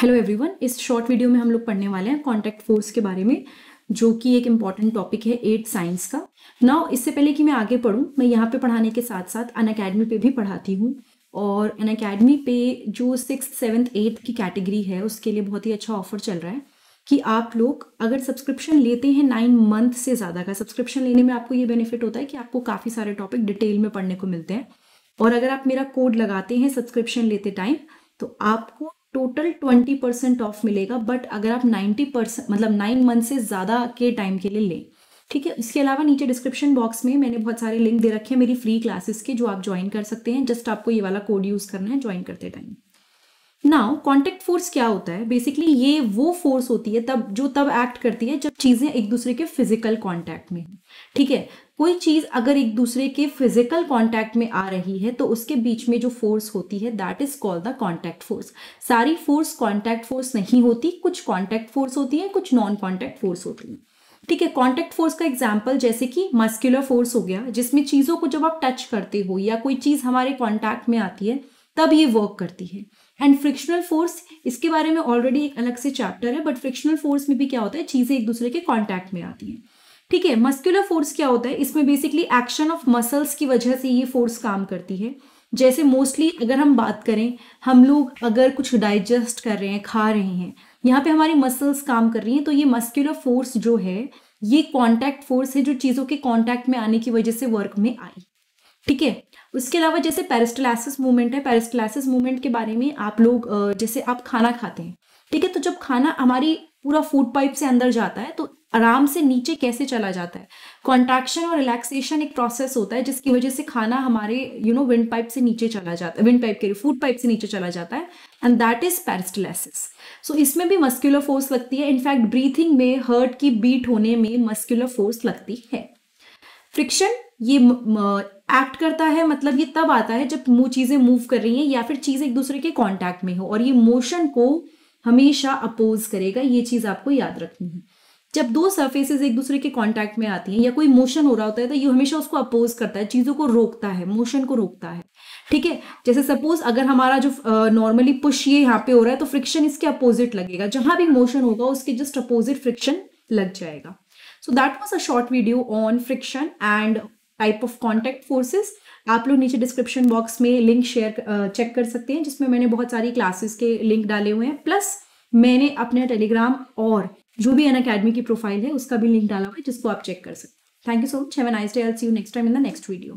hello everyone इस short video में हम लोग पढ़ने वाले हैं कॉन्टैक्ट फोर्स के बारे में जो कि एक इम्पॉर्टेंट टॉपिक है एट साइंस का नाउ इससे पहले कि मैं आगे पढूं मैं यहाँ पे पढ़ाने के साथ साथ अन अकेडमी पर भी पढ़ाती हूँ और अन अकेडमी पे जो सिक्स सेवन्थ एट्थ की कैटेगरी है उसके लिए बहुत ही अच्छा ऑफर चल रहा है कि आप लोग अगर सब्सक्रिप्शन लेते हैं नाइन मंथ से ज़्यादा का सब्सक्रिप्शन लेने में आपको ये बेनिफिट होता है कि आपको काफ़ी सारे टॉपिक डिटेल में पढ़ने को मिलते हैं और अगर आप मेरा कोड लगाते हैं सब्सक्रिप्शन लेते टाइम तो आपको टोटल ट्वेंटी परसेंट ऑफ मिलेगा बट अगर आप नाइन्टी परसेंट मतलब नाइन मंथ से ज़्यादा के टाइम के लिए लें ठीक है इसके अलावा नीचे डिस्क्रिप्शन बॉक्स में मैंने बहुत सारे लिंक दे रखे हैं मेरी फ्री क्लासेस के जो आप ज्वाइन कर सकते हैं जस्ट आपको ये वाला कोड यूज़ करना है ज्वाइन करते टाइम नाउ कॉन्टेक्ट फोर्स क्या होता है बेसिकली ये वो फोर्स होती है तब जो तब एक्ट करती है जब चीज़ें एक दूसरे के फिजिकल कॉन्टैक्ट में ठीक है कोई चीज़ अगर एक दूसरे के फिजिकल कॉन्टैक्ट में आ रही है तो उसके बीच में जो फोर्स होती है that is called the contact force सारी फोर्स कॉन्टैक्ट फोर्स नहीं होती कुछ कॉन्टैक्ट फोर्स होती है कुछ नॉन कॉन्टैक्ट फोर्स होती है ठीक है कॉन्टैक्ट फोर्स का एग्जाम्पल जैसे कि मस्क्यूलर फोर्स हो गया जिसमें चीज़ों को जब आप टच करते हो या कोई चीज़ हमारे कॉन्टैक्ट में आती है तब ये वर्क करती है एंड फ्रिक्शनल फोर्स इसके बारे में ऑलरेडी एक अलग से चैप्टर है बट फ्रिक्शनल फोर्स में भी क्या होता है चीज़ें एक दूसरे के कॉन्टैक्ट में आती हैं ठीक है मस्क्यूलर फोर्स क्या होता है इसमें बेसिकली एक्शन ऑफ मसल्स की वजह से ये फोर्स काम करती है जैसे मोस्टली अगर हम बात करें हम लोग अगर कुछ डाइजेस्ट कर रहे हैं खा रहे हैं यहाँ पे हमारी मसल्स काम कर रही हैं तो ये मस्क्यूलर फोर्स जो है ये कॉन्टैक्ट फोर्स है जो चीज़ों के कॉन्टैक्ट में आने की वजह से वर्क में आई ठीक है उसके अलावा जैसे पेरिस्टलाइसिस मूवमेंट है पेरिस्टलाइसिस मूवमेंट के बारे में आप लोग जैसे आप खाना खाते हैं ठीक है तो जब खाना हमारी पूरा फूड पाइप से अंदर जाता है तो आराम से नीचे कैसे चला जाता है कॉन्ट्रैक्शन और रिलैक्सेशन एक प्रोसेस होता है जिसकी वजह से खाना हमारे यू नो विंड पाइप से नीचे चला जाता है विंड पाइप के फूड पाइप से नीचे चला जाता है and that is peristalsis so इसमें भी मस्क्यूलर फोर्स लगती है इनफैक्ट ब्रीथिंग में हर्ट की बीट होने में मस्क्यूलर फोर्स लगती है फ्रिक्शन ये एक्ट करता है मतलब ये तब आता है जब वो चीज़ें मूव कर रही हैं या फिर चीज़ एक दूसरे के कांटेक्ट में हो और ये मोशन को हमेशा अपोज करेगा ये चीज़ आपको याद रखनी है जब दो सरफेसेस एक दूसरे के कांटेक्ट में आती हैं या कोई मोशन हो रहा होता है तो ये हमेशा उसको अपोज करता है चीज़ों को रोकता है मोशन को रोकता है ठीक है जैसे सपोज अगर हमारा जो नॉर्मली पुश ये यहाँ पे हो रहा है तो फ्रिक्शन इसके अपोजिट लगेगा जहां भी मोशन होगा उसके जस्ट अपोजिट फ्रिक्शन लग जाएगा so that was a short video on friction and type of contact forces आप लोग नीचे डिस्क्रिप्शन बॉक्स में लिंक शेयर चेक कर सकते हैं जिसमें मैंने बहुत सारी क्लासेस के लिंक डाले हुए हैं प्लस मैंने अपने टेलीग्राम और जो भी एन अकेडमी की प्रोफाइल है उसका भी लिंक डाला हुआ है जिसको आप चेक कर सकते हैं thank you so much have an nice stay I see you next time in the next video